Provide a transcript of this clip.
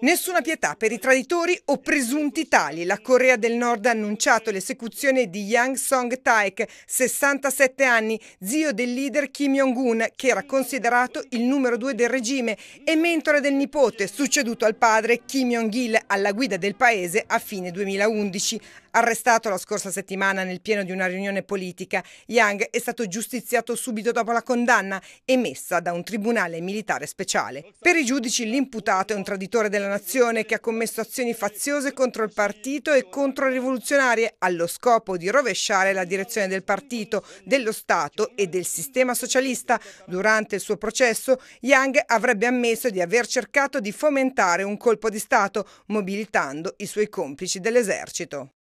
Nessuna pietà per i traditori o presunti tali. La Corea del Nord ha annunciato l'esecuzione di Yang Song Taek, 67 anni, zio del leader Kim Jong-un, che era considerato il numero due del regime e mentore del nipote, succeduto al padre Kim Jong-il alla guida del paese a fine 2011. Arrestato la scorsa settimana nel pieno di una riunione politica, Yang è stato giustiziato subito dopo la condanna emessa da un tribunale militare speciale. Per i giudici l'imputato è un traditore della Nazione che ha commesso azioni faziose contro il partito e controrivoluzionarie allo scopo di rovesciare la direzione del partito, dello Stato e del sistema socialista. Durante il suo processo Yang avrebbe ammesso di aver cercato di fomentare un colpo di Stato mobilitando i suoi complici dell'esercito.